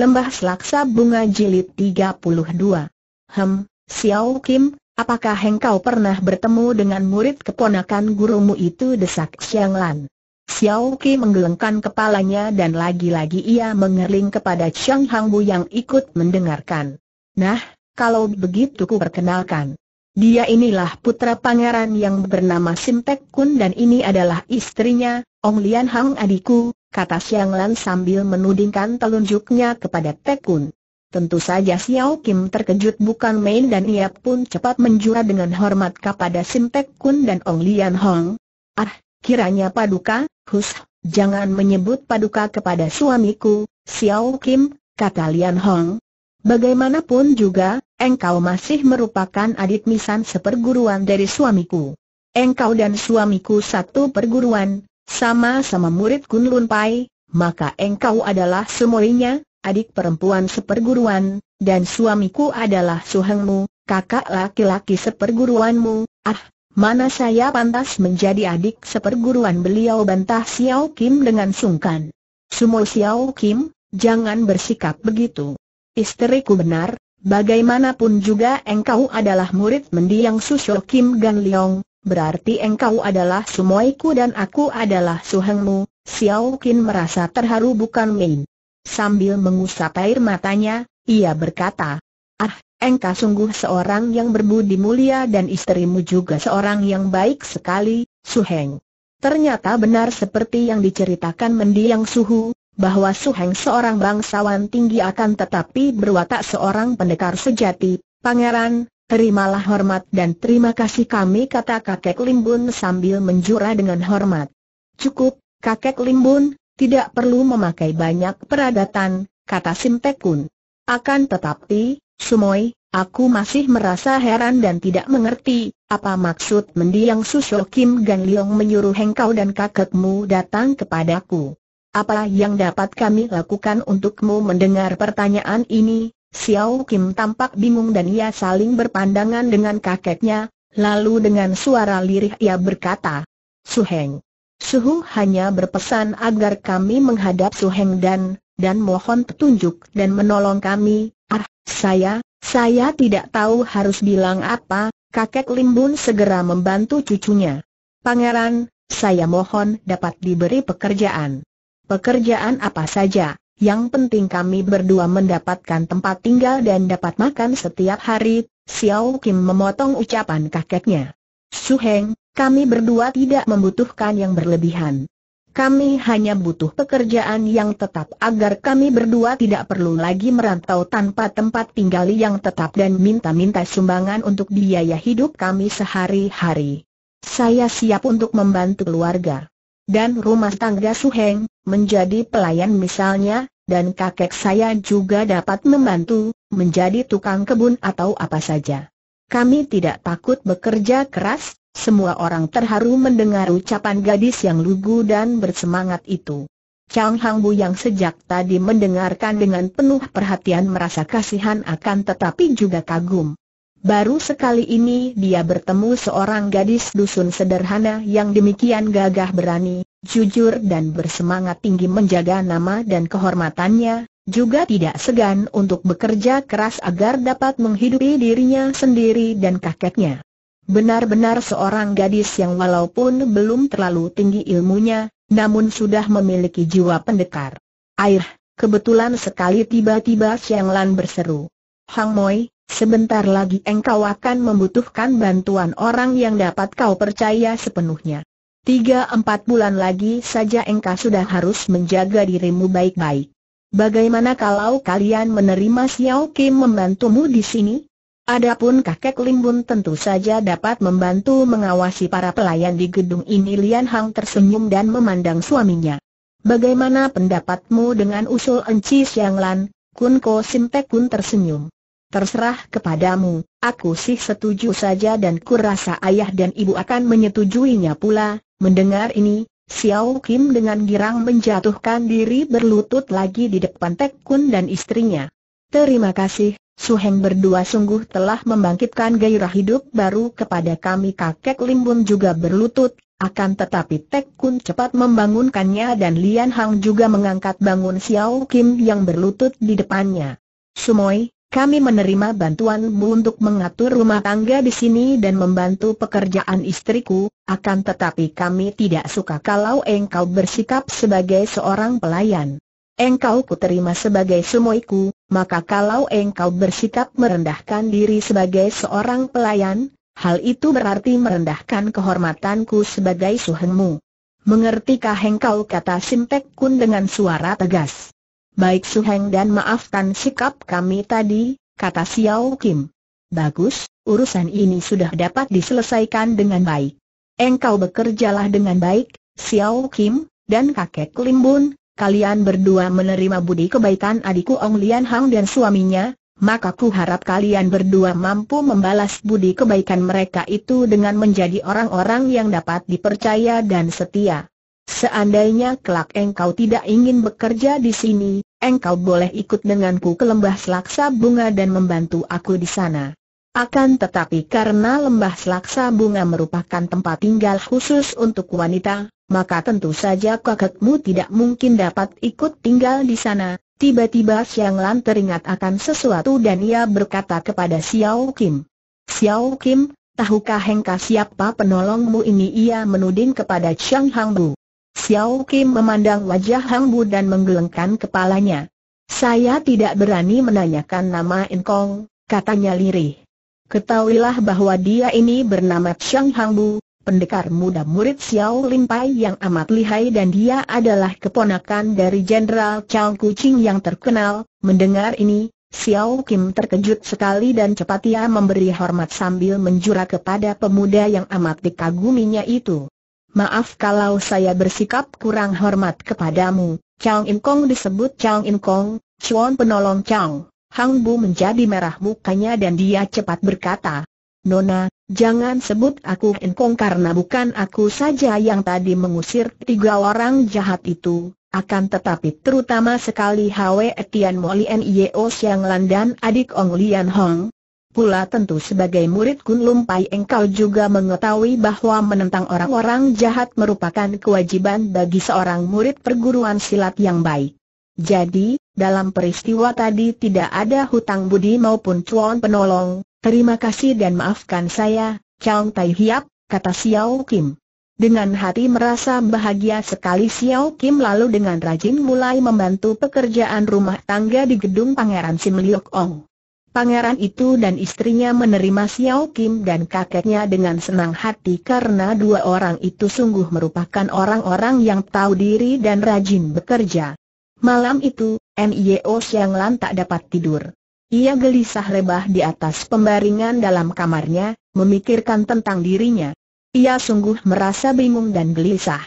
Lembah Selaksa Bunga Jilid 32. Hem, Xiao Kim, apakah engkau pernah bertemu dengan murid keponakan gurumu itu desak Xiang Lan? Xiao Kim menggelengkan kepalanya dan lagi-lagi ia mengerling kepada Chang Hang Bu yang ikut mendengarkan. Nah, kalau begitu ku perkenalkan. Dia inilah putra pangeran yang bernama Simtek Kun dan ini adalah istrinya, Ong Lian Hang adikku, kata Siang Lan sambil menudingkan telunjuknya kepada Tekun. Tentu saja Xiao Kim terkejut bukan main dan ia pun cepat menjura dengan hormat kepada Sim Tek Kun dan Ong Lian Hong. Ah, kiranya paduka, hus, jangan menyebut paduka kepada suamiku, Xiao Kim, kata Lian Hong. Bagaimanapun juga, engkau masih merupakan adik misan seperguruan dari suamiku. Engkau dan suamiku satu perguruan, sama-sama murid Kunlun Pai, maka engkau adalah semuanya, adik perempuan seperguruan, dan suamiku adalah suhengmu, kakak laki-laki seperguruanmu, ah, mana saya pantas menjadi adik seperguruan beliau bantah Xiao Kim dengan sungkan. Sumo Xiao Kim, jangan bersikap begitu. Istriku benar, bagaimanapun juga engkau adalah murid mendiang Susho Kim Gan Leong, berarti engkau adalah sumoiku dan aku adalah suhengmu, Xiao Qin merasa terharu bukan main. Sambil mengusap air matanya, ia berkata, Ah, engkau sungguh seorang yang berbudi mulia dan istrimu juga seorang yang baik sekali, Suheng. Ternyata benar seperti yang diceritakan mendiang suhu, bahwa Suheng seorang bangsawan tinggi akan tetapi berwatak seorang pendekar sejati, pangeran, terimalah hormat dan terima kasih kami kata kakek Limbun sambil menjura dengan hormat. Cukup, kakek Limbun, tidak perlu memakai banyak peradatan, kata Simpekun. Akan tetapi, Sumoy, aku masih merasa heran dan tidak mengerti, apa maksud mendiang Susho Kim Gan Leong menyuruh hengkau dan kakekmu datang kepadaku. Apa yang dapat kami lakukan untukmu mendengar pertanyaan ini, Xiao Kim tampak bingung dan ia saling berpandangan dengan kakeknya, lalu dengan suara lirih ia berkata, "Su Suheng. Suhu hanya berpesan agar kami menghadap Su Heng dan, dan mohon petunjuk dan menolong kami, ah, saya, saya tidak tahu harus bilang apa, kakek Limbun segera membantu cucunya. Pangeran, saya mohon dapat diberi pekerjaan. Pekerjaan apa saja? yang penting kami berdua mendapatkan tempat tinggal dan dapat makan setiap hari, Xiao Kim memotong ucapan kakeknya. Heng, kami berdua tidak membutuhkan yang berlebihan. Kami hanya butuh pekerjaan yang tetap agar kami berdua tidak perlu lagi merantau tanpa tempat tinggal yang tetap dan minta-minta sumbangan untuk biaya hidup kami sehari-hari. Saya siap untuk membantu keluarga dan rumah tangga Suheng, menjadi pelayan misalnya, dan kakek saya juga dapat membantu, menjadi tukang kebun atau apa saja. Kami tidak takut bekerja keras, semua orang terharu mendengar ucapan gadis yang lugu dan bersemangat itu. Chang Hang Bu yang sejak tadi mendengarkan dengan penuh perhatian merasa kasihan akan tetapi juga kagum. Baru sekali ini dia bertemu seorang gadis dusun sederhana yang demikian gagah berani, jujur dan bersemangat tinggi menjaga nama dan kehormatannya, juga tidak segan untuk bekerja keras agar dapat menghidupi dirinya sendiri dan kakeknya. Benar-benar seorang gadis yang walaupun belum terlalu tinggi ilmunya, namun sudah memiliki jiwa pendekar. Air, kebetulan sekali tiba-tiba Xiang Lan berseru. Hang Moi, Sebentar lagi engkau akan membutuhkan bantuan orang yang dapat kau percaya sepenuhnya. Tiga empat bulan lagi saja engkau sudah harus menjaga dirimu baik-baik. Bagaimana kalau kalian menerima Xiao Kim membantumu di sini? Adapun kakek Limbun tentu saja dapat membantu mengawasi para pelayan di gedung ini Lian Hang tersenyum dan memandang suaminya. Bagaimana pendapatmu dengan usul Enci Lan? Kun Ko Simpek Kun tersenyum terserah kepadamu, aku sih setuju saja dan kurasa ayah dan ibu akan menyetujuinya pula. Mendengar ini, Xiao Kim dengan girang menjatuhkan diri berlutut lagi di depan Tek Kun dan istrinya. Terima kasih, Su Heng berdua sungguh telah membangkitkan gairah hidup baru kepada kami kakek Limbun juga berlutut, akan tetapi Tek Kun cepat membangunkannya dan Lian Hang juga mengangkat bangun Xiao Kim yang berlutut di depannya. Sumoi, kami menerima bantuanmu untuk mengatur rumah tangga di sini dan membantu pekerjaan istriku, akan tetapi kami tidak suka kalau engkau bersikap sebagai seorang pelayan. Engkau kuterima sebagai sumoiku, maka kalau engkau bersikap merendahkan diri sebagai seorang pelayan, hal itu berarti merendahkan kehormatanku sebagai suhengmu. Mengertikah engkau kata Simpek Kun dengan suara tegas? Baik Suheng dan maafkan sikap kami tadi, kata Xiao Kim. Bagus, urusan ini sudah dapat diselesaikan dengan baik. Engkau bekerjalah dengan baik, Xiao Kim, dan kakek Limbun, kalian berdua menerima budi kebaikan adikku Ong Lian Hang dan suaminya, maka ku harap kalian berdua mampu membalas budi kebaikan mereka itu dengan menjadi orang-orang yang dapat dipercaya dan setia. Seandainya kelak engkau tidak ingin bekerja di sini, engkau boleh ikut denganku ke lembah selaksa bunga dan membantu aku di sana. Akan tetapi karena lembah selaksa bunga merupakan tempat tinggal khusus untuk wanita, maka tentu saja kakekmu tidak mungkin dapat ikut tinggal di sana. Tiba-tiba Siang Lan teringat akan sesuatu dan ia berkata kepada Xiao Kim. Xiao Kim, tahukah Hengka siapa penolongmu ini? Ia menuding kepada Chiang Hang Bu. Xiao Kim memandang wajah Hang Bu dan menggelengkan kepalanya. Saya tidak berani menanyakan nama Kong, katanya lirih. Ketahuilah bahwa dia ini bernama Chang Hang Bu, pendekar muda murid Xiao Lin Pai yang amat lihai dan dia adalah keponakan dari Jenderal Chang Kucing yang terkenal. Mendengar ini, Xiao Kim terkejut sekali dan cepat ia memberi hormat sambil menjura kepada pemuda yang amat dikaguminya itu maaf kalau saya bersikap kurang hormat kepadamu. Chang In Kong disebut Chang In Kong, Chuan penolong Chang. Hang Bu menjadi merah mukanya dan dia cepat berkata, Nona, jangan sebut aku In Kong karena bukan aku saja yang tadi mengusir tiga orang jahat itu, akan tetapi terutama sekali Hwe Etian Mo Lian Yeo Siang Lan dan adik Ong Lian Hong, Pula tentu sebagai murid Kun Pai, engkau juga mengetahui bahwa menentang orang-orang jahat merupakan kewajiban bagi seorang murid perguruan silat yang baik. Jadi, dalam peristiwa tadi tidak ada hutang budi maupun cuan penolong, terima kasih dan maafkan saya, Chong Tai Hiap, kata Xiao Kim. Dengan hati merasa bahagia sekali Xiao Kim lalu dengan rajin mulai membantu pekerjaan rumah tangga di gedung Pangeran Sim Liok Ong. Pangeran itu dan istrinya menerima Xiao Kim dan kakeknya dengan senang hati karena dua orang itu sungguh merupakan orang-orang yang tahu diri dan rajin bekerja. Malam itu, Nio Xiang Lan tak dapat tidur. Ia gelisah lebah di atas pembaringan dalam kamarnya, memikirkan tentang dirinya. Ia sungguh merasa bingung dan gelisah.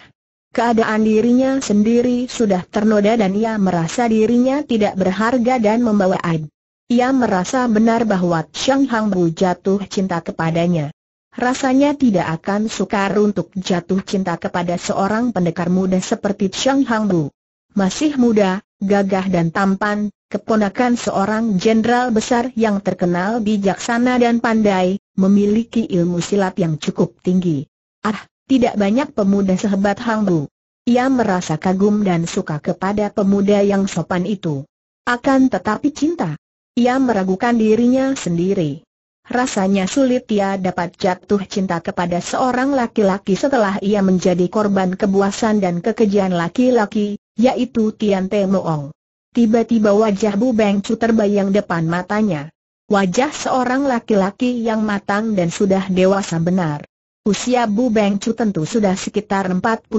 Keadaan dirinya sendiri sudah ternoda dan ia merasa dirinya tidak berharga dan membawa aib. Ia merasa benar bahwa Chang Hang Bu jatuh cinta kepadanya. Rasanya tidak akan sukar untuk jatuh cinta kepada seorang pendekar muda seperti Chang Hang Bu. Masih muda, gagah dan tampan, keponakan seorang jenderal besar yang terkenal bijaksana dan pandai, memiliki ilmu silat yang cukup tinggi. Ah, tidak banyak pemuda sehebat Hang Bu. Ia merasa kagum dan suka kepada pemuda yang sopan itu. Akan tetapi cinta ia meragukan dirinya sendiri. Rasanya sulit ia dapat jatuh cinta kepada seorang laki-laki setelah ia menjadi korban kebuasan dan kekejian laki-laki, yaitu Tian Te Moong. Tiba-tiba wajah Bu Beng Chu terbayang depan matanya. Wajah seorang laki-laki yang matang dan sudah dewasa benar. Usia Bu Beng Chu tentu sudah sekitar 44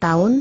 tahun.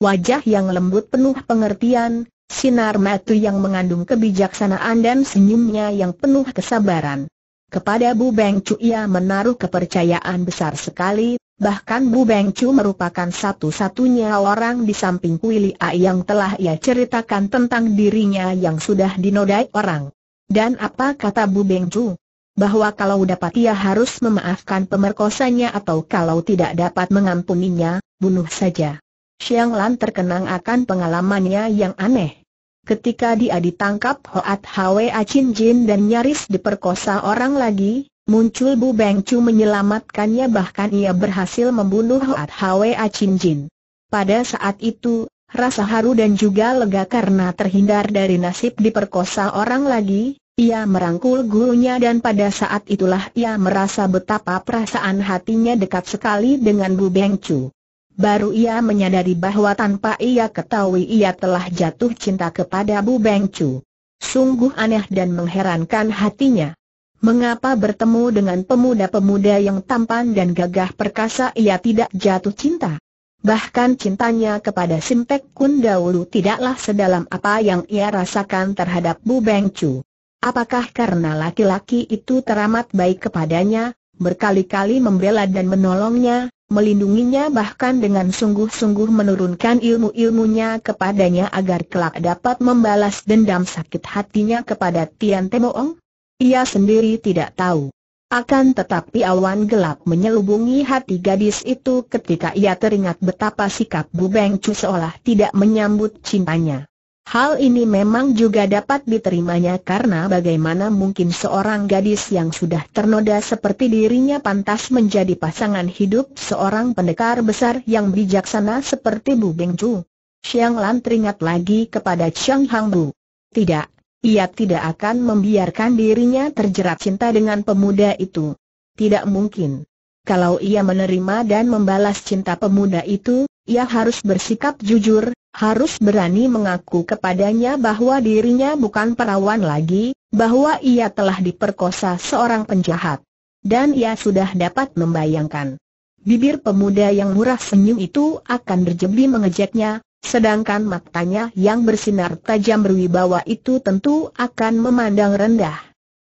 Wajah yang lembut penuh pengertian, sinar mata yang mengandung kebijaksanaan dan senyumnya yang penuh kesabaran. Kepada Bu Beng Chu ia menaruh kepercayaan besar sekali, bahkan Bu Beng Chu merupakan satu-satunya orang di samping Kui A yang telah ia ceritakan tentang dirinya yang sudah dinodai orang. Dan apa kata Bu Beng Chu? Bahwa kalau dapat ia harus memaafkan pemerkosanya atau kalau tidak dapat mengampuninya, bunuh saja. Xiang Lan terkenang akan pengalamannya yang aneh. Ketika dia ditangkap Hoat Hwe Achin Jin dan nyaris diperkosa orang lagi, muncul Bu Beng Chu menyelamatkannya bahkan ia berhasil membunuh Hoat Hwe Achin Jin. Pada saat itu, rasa haru dan juga lega karena terhindar dari nasib diperkosa orang lagi, ia merangkul gurunya dan pada saat itulah ia merasa betapa perasaan hatinya dekat sekali dengan Bu Beng Chu. Baru ia menyadari bahwa tanpa ia ketahui ia telah jatuh cinta kepada Bu Beng Chu. Sungguh aneh dan mengherankan hatinya. Mengapa bertemu dengan pemuda-pemuda yang tampan dan gagah perkasa ia tidak jatuh cinta? Bahkan cintanya kepada Simpek Kun dahulu tidaklah sedalam apa yang ia rasakan terhadap Bu Beng Chu. Apakah karena laki-laki itu teramat baik kepadanya, berkali-kali membela dan menolongnya, melindunginya bahkan dengan sungguh-sungguh menurunkan ilmu-ilmunya kepadanya agar kelak dapat membalas dendam sakit hatinya kepada Tian Temoong? Ia sendiri tidak tahu. Akan tetapi awan gelap menyelubungi hati gadis itu ketika ia teringat betapa sikap Bu Beng Chu seolah tidak menyambut cintanya. Hal ini memang juga dapat diterimanya karena bagaimana mungkin seorang gadis yang sudah ternoda seperti dirinya pantas menjadi pasangan hidup seorang pendekar besar yang bijaksana seperti Bu Beng Chu. Xiang Lan teringat lagi kepada Chiang Hang Bu. Tidak, ia tidak akan membiarkan dirinya terjerat cinta dengan pemuda itu. Tidak mungkin. Kalau ia menerima dan membalas cinta pemuda itu, ia harus bersikap jujur, harus berani mengaku kepadanya bahwa dirinya bukan perawan lagi, bahwa ia telah diperkosa seorang penjahat. Dan ia sudah dapat membayangkan. Bibir pemuda yang murah senyum itu akan berjebli mengejeknya, sedangkan matanya yang bersinar tajam berwibawa itu tentu akan memandang rendah.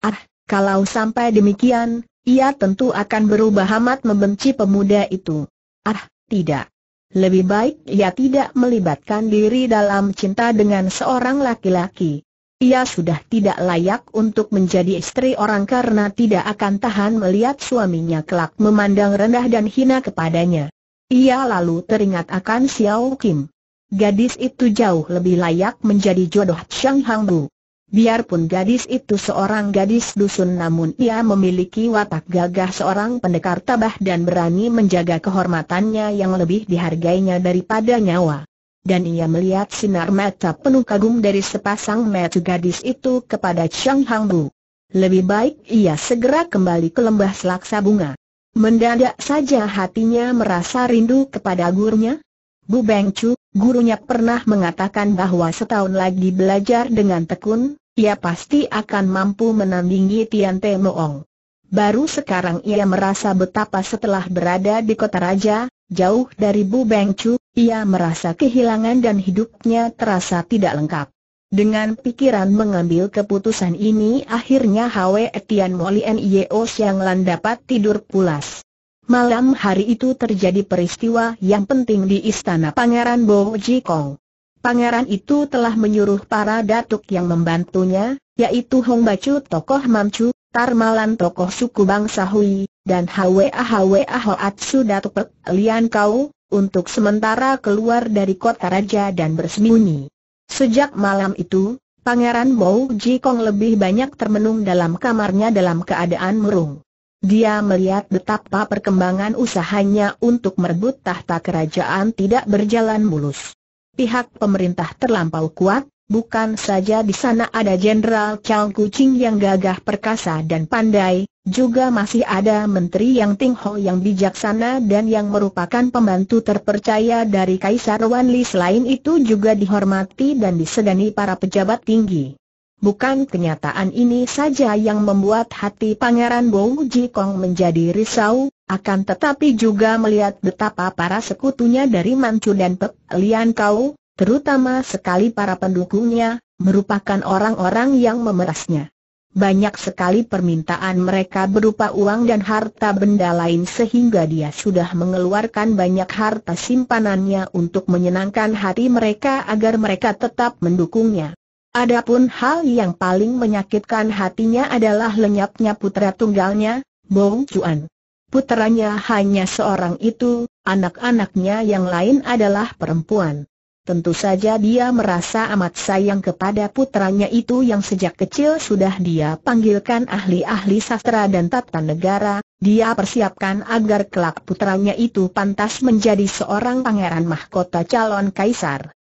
Ah, kalau sampai demikian, ia tentu akan berubah amat membenci pemuda itu. Ah, tidak. Lebih baik ia tidak melibatkan diri dalam cinta dengan seorang laki-laki. Ia sudah tidak layak untuk menjadi istri orang karena tidak akan tahan melihat suaminya kelak memandang rendah dan hina kepadanya. Ia lalu teringat akan Xiao Kim. Gadis itu jauh lebih layak menjadi jodoh Chang Hang Bu. Biarpun gadis itu seorang gadis dusun namun ia memiliki watak gagah seorang pendekar tabah dan berani menjaga kehormatannya yang lebih dihargainya daripada nyawa. Dan ia melihat sinar mata penuh kagum dari sepasang mata gadis itu kepada Chang Hangbu. Lebih baik ia segera kembali ke lembah selaksa bunga. Mendadak saja hatinya merasa rindu kepada gurunya, Bu Beng Chu, Gurunya pernah mengatakan bahwa setahun lagi belajar dengan tekun, ia pasti akan mampu menandingi Tian Te Moong. Baru sekarang ia merasa betapa setelah berada di kota raja, jauh dari Bu Beng Chu, ia merasa kehilangan dan hidupnya terasa tidak lengkap. Dengan pikiran mengambil keputusan ini akhirnya Hwe Mo Molien Yeo Siang Lan dapat tidur pulas. Malam hari itu terjadi peristiwa yang penting di istana Pangeran Bo Jikong. Pangeran itu telah menyuruh para datuk yang membantunya, yaitu Hong Bacu tokoh Mamcu, Tarmalan tokoh suku bangsa Hui, dan Hwa Hwa Hoatsu datuk Pek Lian Kau, untuk sementara keluar dari kota raja dan bersembunyi. Sejak malam itu, Pangeran Bo Jikong lebih banyak termenung dalam kamarnya dalam keadaan merung. Dia melihat betapa perkembangan usahanya untuk merebut tahta kerajaan tidak berjalan mulus. Pihak pemerintah terlampau kuat, bukan saja di sana ada Jenderal Chang Kucing yang gagah perkasa dan pandai, juga masih ada Menteri Yang Ting Ho yang bijaksana dan yang merupakan pembantu terpercaya dari Kaisar Wanli selain itu juga dihormati dan disegani para pejabat tinggi. Bukan kenyataan ini saja yang membuat hati Pangeran Bo Jikong menjadi risau, akan tetapi juga melihat betapa para sekutunya dari Manchu dan Pek Lian Kau, terutama sekali para pendukungnya, merupakan orang-orang yang memerasnya. Banyak sekali permintaan mereka berupa uang dan harta benda lain sehingga dia sudah mengeluarkan banyak harta simpanannya untuk menyenangkan hati mereka agar mereka tetap mendukungnya. Adapun hal yang paling menyakitkan hatinya adalah lenyapnya putra tunggalnya, Bong Chuan. Putranya hanya seorang itu, anak-anaknya yang lain adalah perempuan. Tentu saja dia merasa amat sayang kepada putranya itu yang sejak kecil sudah dia panggilkan ahli-ahli sastra dan tata negara, dia persiapkan agar kelak putranya itu pantas menjadi seorang pangeran mahkota calon kaisar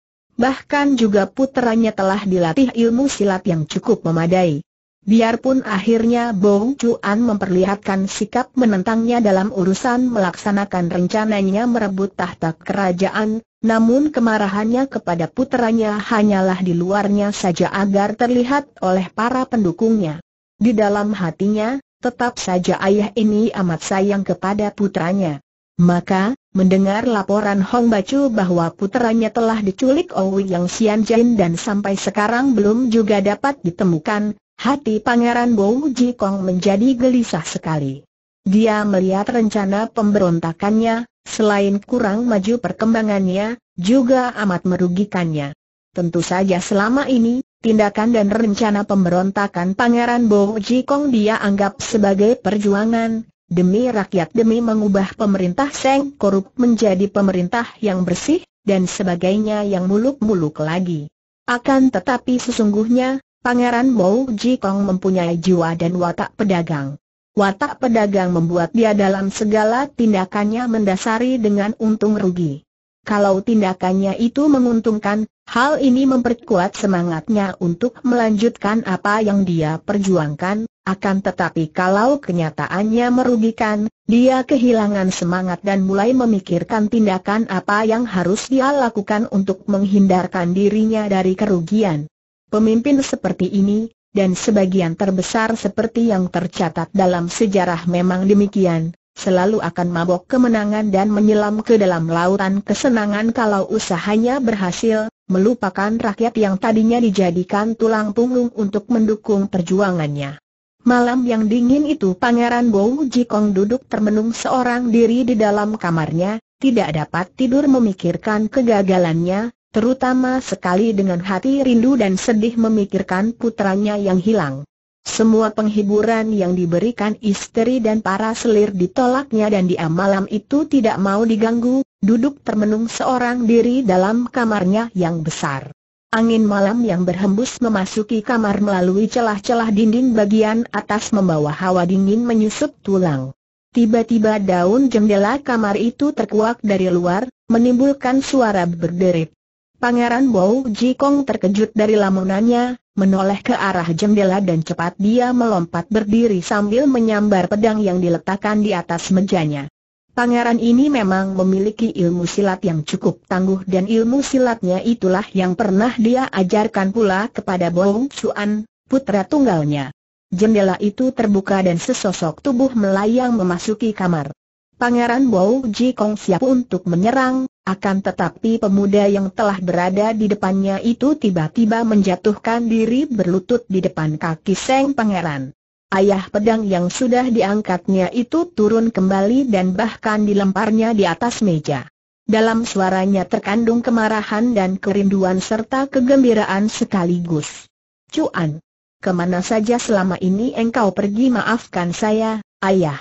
bahkan juga putranya telah dilatih ilmu silat yang cukup memadai. Biarpun akhirnya Bong Chuan memperlihatkan sikap menentangnya dalam urusan melaksanakan rencananya merebut tahta kerajaan, namun kemarahannya kepada putranya hanyalah di luarnya saja agar terlihat oleh para pendukungnya. Di dalam hatinya, tetap saja ayah ini amat sayang kepada putranya. Maka, Mendengar laporan Hong Bacu bahwa puteranya telah diculik Owi Yang Sian Xianjin dan sampai sekarang belum juga dapat ditemukan, hati Pangeran Bou Ji Kong menjadi gelisah sekali. Dia melihat rencana pemberontakannya, selain kurang maju perkembangannya, juga amat merugikannya. Tentu saja selama ini, tindakan dan rencana pemberontakan Pangeran Bou Ji Kong dia anggap sebagai perjuangan, demi rakyat demi mengubah pemerintah Seng korup menjadi pemerintah yang bersih, dan sebagainya yang muluk-muluk lagi. Akan tetapi sesungguhnya, Pangeran Mou Kong mempunyai jiwa dan watak pedagang. Watak pedagang membuat dia dalam segala tindakannya mendasari dengan untung rugi. Kalau tindakannya itu menguntungkan, hal ini memperkuat semangatnya untuk melanjutkan apa yang dia perjuangkan, akan tetapi kalau kenyataannya merugikan, dia kehilangan semangat dan mulai memikirkan tindakan apa yang harus dia lakukan untuk menghindarkan dirinya dari kerugian. Pemimpin seperti ini, dan sebagian terbesar seperti yang tercatat dalam sejarah memang demikian, selalu akan mabok kemenangan dan menyelam ke dalam lautan kesenangan kalau usahanya berhasil, melupakan rakyat yang tadinya dijadikan tulang punggung untuk mendukung perjuangannya. Malam yang dingin itu Pangeran Bow Jikong duduk termenung seorang diri di dalam kamarnya, tidak dapat tidur memikirkan kegagalannya, terutama sekali dengan hati rindu dan sedih memikirkan putranya yang hilang. Semua penghiburan yang diberikan istri dan para selir ditolaknya dan dia malam itu tidak mau diganggu, duduk termenung seorang diri dalam kamarnya yang besar. Angin malam yang berhembus memasuki kamar melalui celah-celah dinding bagian atas membawa hawa dingin menyusup tulang. Tiba-tiba daun jendela kamar itu terkuak dari luar, menimbulkan suara berderit. Pangeran Bow Ji Kong terkejut dari lamunannya, menoleh ke arah jendela dan cepat dia melompat berdiri sambil menyambar pedang yang diletakkan di atas mejanya. Pangeran ini memang memiliki ilmu silat yang cukup tangguh dan ilmu silatnya itulah yang pernah dia ajarkan pula kepada Bong Chuan, putra tunggalnya. Jendela itu terbuka dan sesosok tubuh melayang memasuki kamar. Pangeran Bao Ji Kong siap untuk menyerang, akan tetapi pemuda yang telah berada di depannya itu tiba-tiba menjatuhkan diri berlutut di depan kaki Seng Pangeran ayah pedang yang sudah diangkatnya itu turun kembali dan bahkan dilemparnya di atas meja. Dalam suaranya terkandung kemarahan dan kerinduan serta kegembiraan sekaligus. Cuan, kemana saja selama ini engkau pergi maafkan saya, ayah.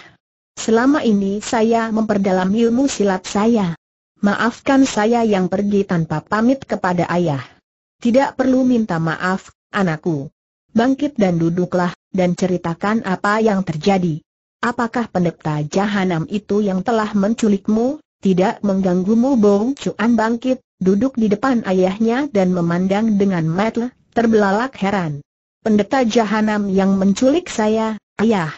Selama ini saya memperdalam ilmu silat saya. Maafkan saya yang pergi tanpa pamit kepada ayah. Tidak perlu minta maaf, anakku. Bangkit dan duduklah, dan ceritakan apa yang terjadi. Apakah pendeta jahanam itu yang telah menculikmu, tidak mengganggumu Bong Cuan bangkit, duduk di depan ayahnya dan memandang dengan mata terbelalak heran. Pendeta jahanam yang menculik saya, ayah.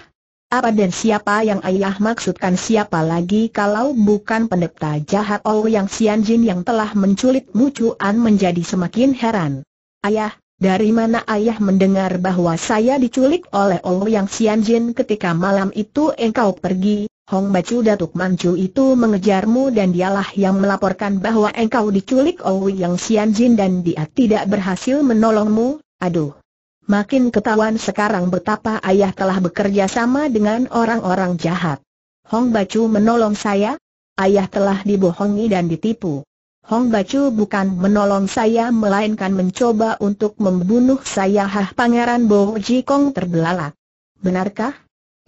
Apa dan siapa yang ayah maksudkan siapa lagi kalau bukan pendeta jahat Oh yang Jin yang telah menculik Mu Cuan menjadi semakin heran. Ayah, dari mana ayah mendengar bahwa saya diculik oleh Olo Yang Jin ketika malam itu engkau pergi, Hong Bacu Datuk Manju itu mengejarmu dan dialah yang melaporkan bahwa engkau diculik Olo Yang Jin dan dia tidak berhasil menolongmu, aduh. Makin ketahuan sekarang betapa ayah telah bekerja sama dengan orang-orang jahat. Hong Bacu menolong saya? Ayah telah dibohongi dan ditipu. Hong Bacu bukan menolong saya melainkan mencoba untuk membunuh saya Hah Pangeran Bo Kong terbelalak. Benarkah?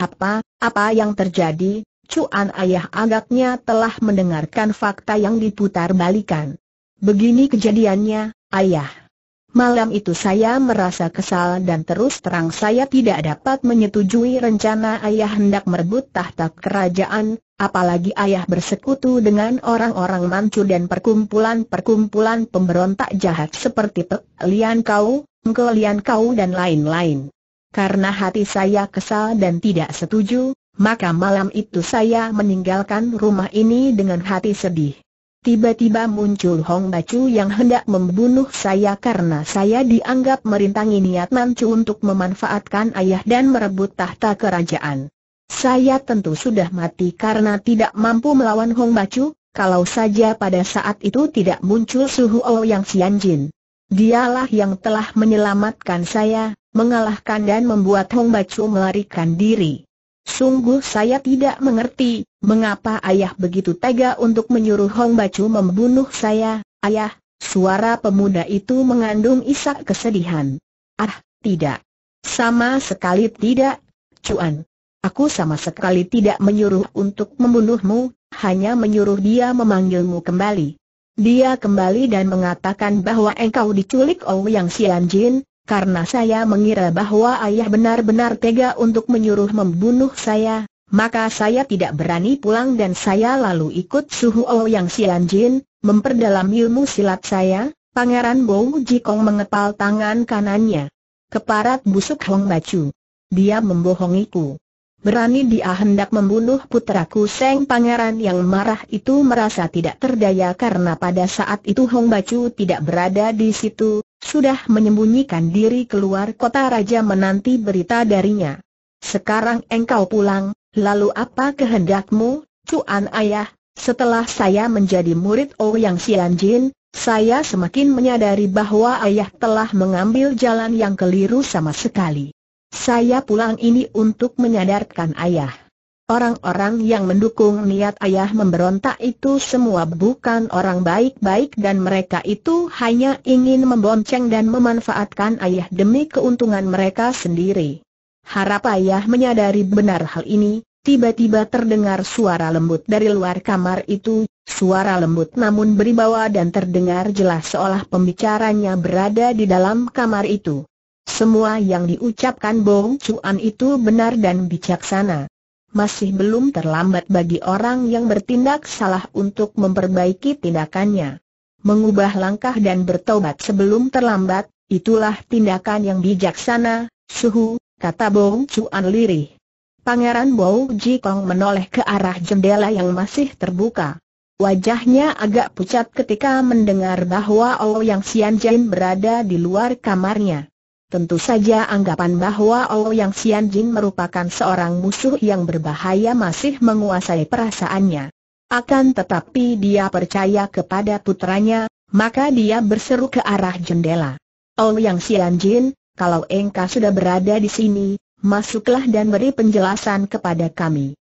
Apa, apa yang terjadi? Cuan ayah agaknya telah mendengarkan fakta yang diputar balikan. Begini kejadiannya, ayah. Malam itu saya merasa kesal dan terus terang saya tidak dapat menyetujui rencana ayah hendak merebut tahta kerajaan, apalagi ayah bersekutu dengan orang-orang mancu dan perkumpulan-perkumpulan pemberontak jahat seperti Pek, Lian Kau, Engkau Lian Kau dan lain-lain. Karena hati saya kesal dan tidak setuju, maka malam itu saya meninggalkan rumah ini dengan hati sedih. Tiba-tiba muncul Hong Bacu yang hendak membunuh saya karena saya dianggap merintangi niat Nancu untuk memanfaatkan ayah dan merebut tahta kerajaan. Saya tentu sudah mati karena tidak mampu melawan Hong Bacu, kalau saja pada saat itu tidak muncul Suhu O yang Jin, Dialah yang telah menyelamatkan saya, mengalahkan dan membuat Hong Bacu melarikan diri. Sungguh saya tidak mengerti, Mengapa ayah begitu tega untuk menyuruh Hong Bacu membunuh saya, ayah? Suara pemuda itu mengandung isak kesedihan. Ah, tidak. Sama sekali tidak, Cuan. Aku sama sekali tidak menyuruh untuk membunuhmu, hanya menyuruh dia memanggilmu kembali. Dia kembali dan mengatakan bahwa engkau diculik yang si Jin, karena saya mengira bahwa ayah benar-benar tega untuk menyuruh membunuh saya, maka saya tidak berani pulang dan saya lalu ikut Suhu oh yang Sian Jin, memperdalam ilmu silat saya, Pangeran Bou Jikong mengepal tangan kanannya. Keparat busuk Hong Bacu. Dia membohongiku. Berani dia hendak membunuh putraku Seng Pangeran yang marah itu merasa tidak terdaya karena pada saat itu Hong Bacu tidak berada di situ, sudah menyembunyikan diri keluar kota raja menanti berita darinya. Sekarang engkau pulang, Lalu apa kehendakmu, Cuan Ayah? Setelah saya menjadi murid Oh Yang Sian Jin, saya semakin menyadari bahwa ayah telah mengambil jalan yang keliru sama sekali. Saya pulang ini untuk menyadarkan ayah. Orang-orang yang mendukung niat ayah memberontak itu semua bukan orang baik-baik dan mereka itu hanya ingin membonceng dan memanfaatkan ayah demi keuntungan mereka sendiri. Harap ayah menyadari benar hal ini, Tiba-tiba terdengar suara lembut dari luar kamar itu, suara lembut namun beribawa dan terdengar jelas seolah pembicaranya berada di dalam kamar itu. Semua yang diucapkan Bong Chuan itu benar dan bijaksana. Masih belum terlambat bagi orang yang bertindak salah untuk memperbaiki tindakannya. Mengubah langkah dan bertobat sebelum terlambat, itulah tindakan yang bijaksana, suhu, kata Bong Chuan lirih. Pangeran Bow Kong menoleh ke arah jendela yang masih terbuka. Wajahnya agak pucat ketika mendengar bahwa Oh Yang Jin berada di luar kamarnya. Tentu saja anggapan bahwa Oh Yang Jin merupakan seorang musuh yang berbahaya masih menguasai perasaannya. Akan tetapi dia percaya kepada putranya, maka dia berseru ke arah jendela. Oh Yang Jin, kalau engkau sudah berada di sini, masuklah dan beri penjelasan kepada kami.